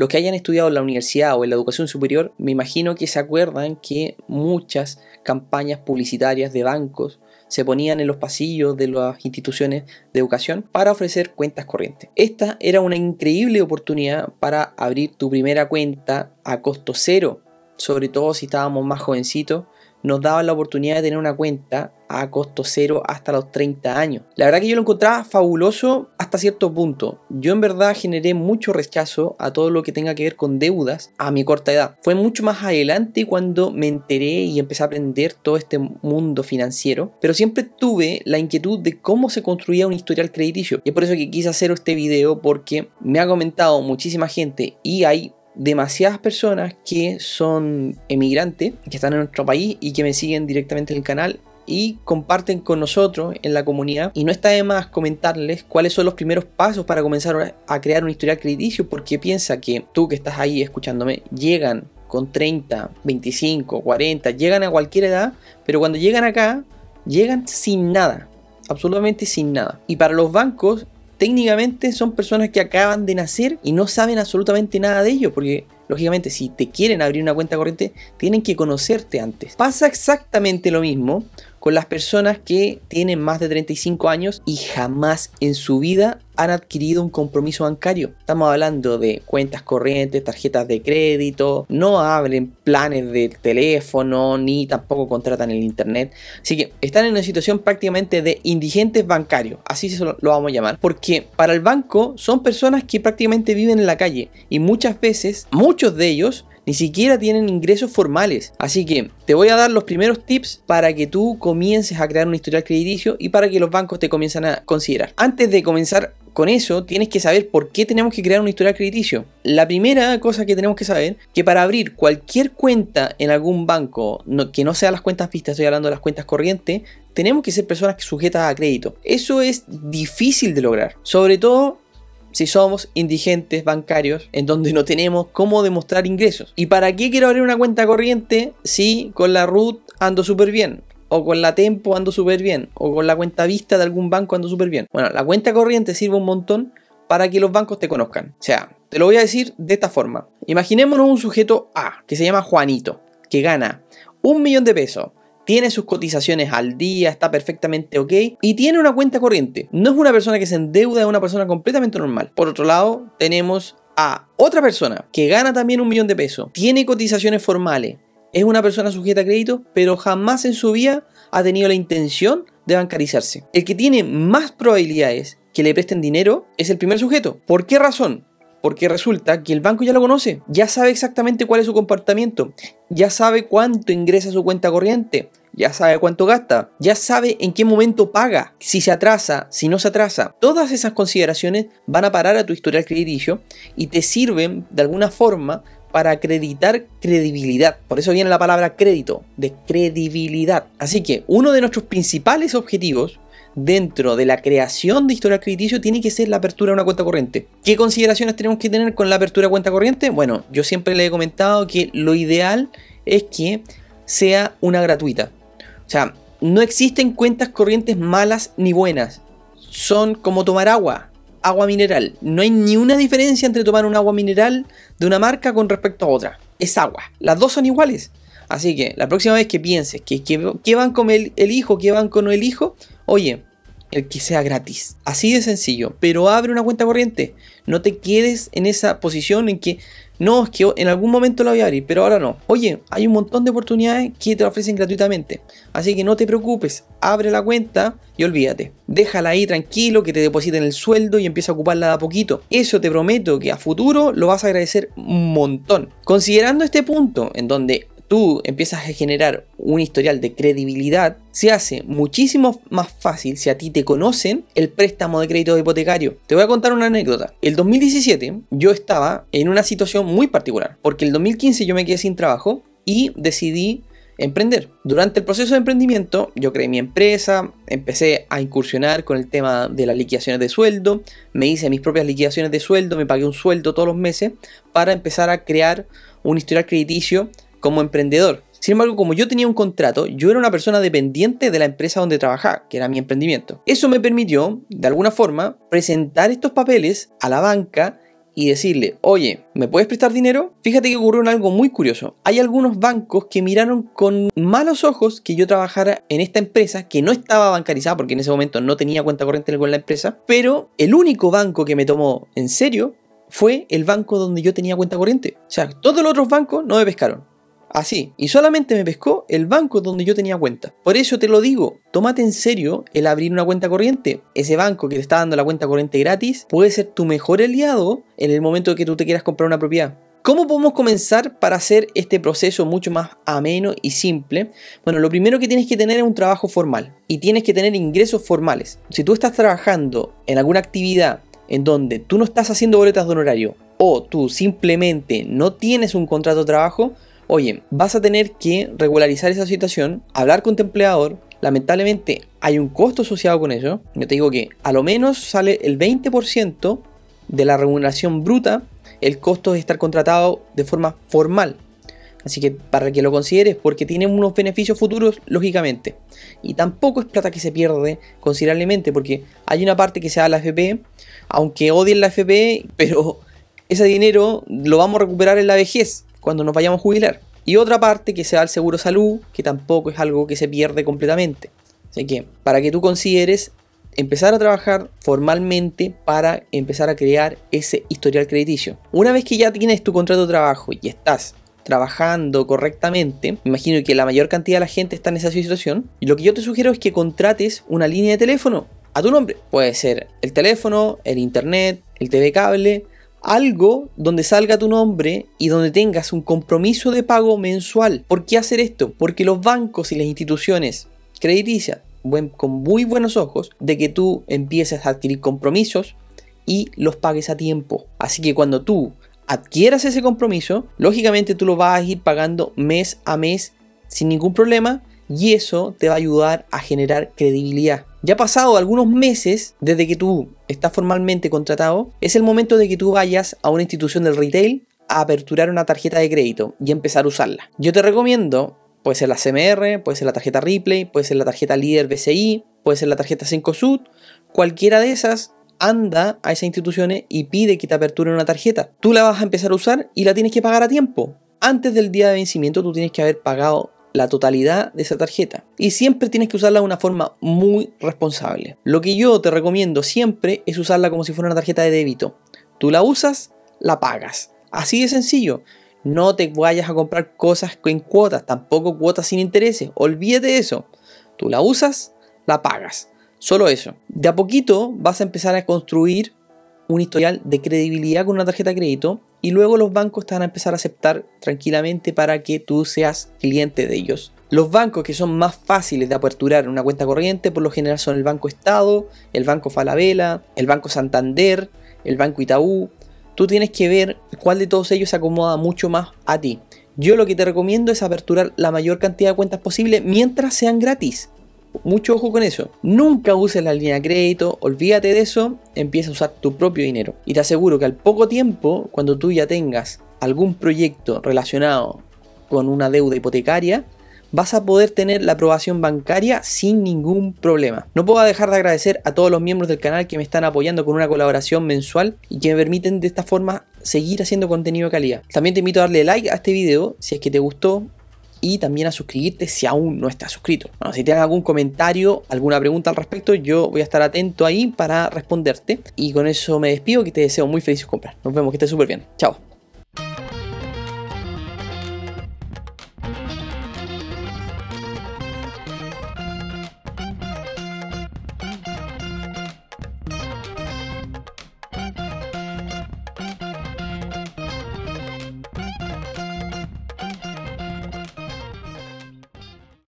Los que hayan estudiado en la universidad o en la educación superior, me imagino que se acuerdan que muchas campañas publicitarias de bancos se ponían en los pasillos de las instituciones de educación para ofrecer cuentas corrientes. Esta era una increíble oportunidad para abrir tu primera cuenta a costo cero, sobre todo si estábamos más jovencitos nos daba la oportunidad de tener una cuenta a costo cero hasta los 30 años. La verdad que yo lo encontraba fabuloso hasta cierto punto. Yo en verdad generé mucho rechazo a todo lo que tenga que ver con deudas a mi corta edad. Fue mucho más adelante cuando me enteré y empecé a aprender todo este mundo financiero, pero siempre tuve la inquietud de cómo se construía un historial crediticio. Y es por eso que quise hacer este video porque me ha comentado muchísima gente y hay demasiadas personas que son emigrantes, que están en nuestro país y que me siguen directamente en el canal y comparten con nosotros en la comunidad. Y no está de más comentarles cuáles son los primeros pasos para comenzar a crear un historial crediticio, porque piensa que tú que estás ahí escuchándome, llegan con 30, 25, 40, llegan a cualquier edad, pero cuando llegan acá, llegan sin nada, absolutamente sin nada. Y para los bancos técnicamente son personas que acaban de nacer y no saben absolutamente nada de ello, porque lógicamente si te quieren abrir una cuenta corriente, tienen que conocerte antes. Pasa exactamente lo mismo con las personas que tienen más de 35 años y jamás en su vida han adquirido un compromiso bancario. Estamos hablando de cuentas corrientes, tarjetas de crédito, no hablen planes de teléfono ni tampoco contratan el internet. Así que están en una situación prácticamente de indigentes bancarios, así se lo vamos a llamar, porque para el banco son personas que prácticamente viven en la calle y muchas veces muchos de ellos ni siquiera tienen ingresos formales. Así que te voy a dar los primeros tips para que tú comiences a crear un historial crediticio y para que los bancos te comiencen a considerar. Antes de comenzar con eso tienes que saber por qué tenemos que crear un historial crediticio. La primera cosa que tenemos que saber, que para abrir cualquier cuenta en algún banco, que no sea las cuentas vistas, estoy hablando de las cuentas corrientes, tenemos que ser personas sujetas a crédito. Eso es difícil de lograr, sobre todo si somos indigentes bancarios en donde no tenemos cómo demostrar ingresos. ¿Y para qué quiero abrir una cuenta corriente si con la RUT ando súper bien? O con la Tempo ando súper bien. O con la cuenta vista de algún banco ando súper bien. Bueno, la cuenta corriente sirve un montón para que los bancos te conozcan. O sea, te lo voy a decir de esta forma. Imaginémonos un sujeto A, que se llama Juanito, que gana un millón de pesos tiene sus cotizaciones al día, está perfectamente ok y tiene una cuenta corriente. No es una persona que se endeuda, es una persona completamente normal. Por otro lado, tenemos a otra persona que gana también un millón de pesos, tiene cotizaciones formales, es una persona sujeta a crédito, pero jamás en su vida ha tenido la intención de bancarizarse. El que tiene más probabilidades que le presten dinero es el primer sujeto. ¿Por qué razón? Porque resulta que el banco ya lo conoce, ya sabe exactamente cuál es su comportamiento, ya sabe cuánto ingresa su cuenta corriente, ya sabe cuánto gasta, ya sabe en qué momento paga, si se atrasa, si no se atrasa. Todas esas consideraciones van a parar a tu historial crediticio y te sirven de alguna forma para acreditar credibilidad. Por eso viene la palabra crédito, de credibilidad. Así que uno de nuestros principales objetivos dentro de la creación de historial crediticio tiene que ser la apertura de una cuenta corriente. ¿Qué consideraciones tenemos que tener con la apertura de cuenta corriente? Bueno, yo siempre le he comentado que lo ideal es que sea una gratuita. O sea, no existen cuentas corrientes malas ni buenas. Son como tomar agua, agua mineral. No hay ni una diferencia entre tomar un agua mineral de una marca con respecto a otra. Es agua. Las dos son iguales. Así que la próxima vez que pienses que, van con el, el hijo, qué van con el hijo, oye, el que sea gratis. Así de sencillo. Pero abre una cuenta corriente. No te quedes en esa posición en que no, es que en algún momento la voy a abrir, pero ahora no. Oye, hay un montón de oportunidades que te ofrecen gratuitamente. Así que no te preocupes, abre la cuenta y olvídate. Déjala ahí tranquilo, que te depositen el sueldo y empieza a ocuparla de a poquito. Eso te prometo que a futuro lo vas a agradecer un montón. Considerando este punto, en donde tú empiezas a generar un historial de credibilidad, se hace muchísimo más fácil si a ti te conocen el préstamo de crédito de hipotecario. Te voy a contar una anécdota. El 2017 yo estaba en una situación muy particular, porque el 2015 yo me quedé sin trabajo y decidí emprender. Durante el proceso de emprendimiento, yo creé mi empresa, empecé a incursionar con el tema de las liquidaciones de sueldo, me hice mis propias liquidaciones de sueldo, me pagué un sueldo todos los meses para empezar a crear un historial crediticio como emprendedor. Sin embargo, como yo tenía un contrato, yo era una persona dependiente de la empresa donde trabajaba, que era mi emprendimiento. Eso me permitió, de alguna forma, presentar estos papeles a la banca y decirle, oye, ¿me puedes prestar dinero? Fíjate que ocurrió algo muy curioso. Hay algunos bancos que miraron con malos ojos que yo trabajara en esta empresa que no estaba bancarizada porque en ese momento no tenía cuenta corriente con la empresa, pero el único banco que me tomó en serio fue el banco donde yo tenía cuenta corriente. O sea, todos los otros bancos no me pescaron. Así, y solamente me pescó el banco donde yo tenía cuenta. Por eso te lo digo, tómate en serio el abrir una cuenta corriente. Ese banco que te está dando la cuenta corriente gratis puede ser tu mejor aliado en el momento que tú te quieras comprar una propiedad. ¿Cómo podemos comenzar para hacer este proceso mucho más ameno y simple? Bueno, lo primero que tienes que tener es un trabajo formal y tienes que tener ingresos formales. Si tú estás trabajando en alguna actividad en donde tú no estás haciendo boletas de honorario o tú simplemente no tienes un contrato de trabajo, Oye, vas a tener que regularizar esa situación, hablar con tu empleador, lamentablemente hay un costo asociado con ello. Yo te digo que a lo menos sale el 20% de la remuneración bruta el costo de estar contratado de forma formal. Así que para que lo consideres, porque tiene unos beneficios futuros, lógicamente. Y tampoco es plata que se pierde considerablemente, porque hay una parte que se da a la FP, aunque odien la FP, pero ese dinero lo vamos a recuperar en la vejez cuando nos vayamos a jubilar. Y otra parte que sea el seguro salud, que tampoco es algo que se pierde completamente. Así que para que tú consideres empezar a trabajar formalmente para empezar a crear ese historial crediticio. Una vez que ya tienes tu contrato de trabajo y estás trabajando correctamente, imagino que la mayor cantidad de la gente está en esa situación, y lo que yo te sugiero es que contrates una línea de teléfono a tu nombre. Puede ser el teléfono, el internet, el TV cable, algo donde salga tu nombre y donde tengas un compromiso de pago mensual. ¿Por qué hacer esto? Porque los bancos y las instituciones crediticias ven con muy buenos ojos de que tú empieces a adquirir compromisos y los pagues a tiempo. Así que cuando tú adquieras ese compromiso, lógicamente tú lo vas a ir pagando mes a mes sin ningún problema y eso te va a ayudar a generar credibilidad. Ya pasado algunos meses desde que tú estás formalmente contratado, es el momento de que tú vayas a una institución del retail a aperturar una tarjeta de crédito y empezar a usarla. Yo te recomiendo, puede ser la CMR, puede ser la tarjeta Ripley, puede ser la tarjeta Líder BCI, puede ser la tarjeta 5Sud, cualquiera de esas anda a esas instituciones y pide que te aperturen una tarjeta. Tú la vas a empezar a usar y la tienes que pagar a tiempo. Antes del día de vencimiento tú tienes que haber pagado la totalidad de esa tarjeta. Y siempre tienes que usarla de una forma muy responsable. Lo que yo te recomiendo siempre es usarla como si fuera una tarjeta de débito. Tú la usas, la pagas. Así de sencillo. No te vayas a comprar cosas en cuotas, tampoco cuotas sin intereses. Olvídate de eso. Tú la usas, la pagas. Solo eso. De a poquito vas a empezar a construir un historial de credibilidad con una tarjeta de crédito y luego los bancos te van a empezar a aceptar tranquilamente para que tú seas cliente de ellos. Los bancos que son más fáciles de aperturar una cuenta corriente por lo general son el Banco Estado, el Banco Falabella, el Banco Santander, el Banco Itaú. Tú tienes que ver cuál de todos ellos se acomoda mucho más a ti. Yo lo que te recomiendo es aperturar la mayor cantidad de cuentas posible mientras sean gratis. Mucho ojo con eso. Nunca uses la línea de crédito, olvídate de eso, empieza a usar tu propio dinero. Y te aseguro que al poco tiempo, cuando tú ya tengas algún proyecto relacionado con una deuda hipotecaria, vas a poder tener la aprobación bancaria sin ningún problema. No puedo dejar de agradecer a todos los miembros del canal que me están apoyando con una colaboración mensual y que me permiten de esta forma seguir haciendo contenido de calidad. También te invito a darle like a este video si es que te gustó y también a suscribirte si aún no estás suscrito. Bueno, si tienes algún comentario, alguna pregunta al respecto, yo voy a estar atento ahí para responderte. Y con eso me despido, y te deseo muy felices comprar Nos vemos, que estés súper bien. Chao.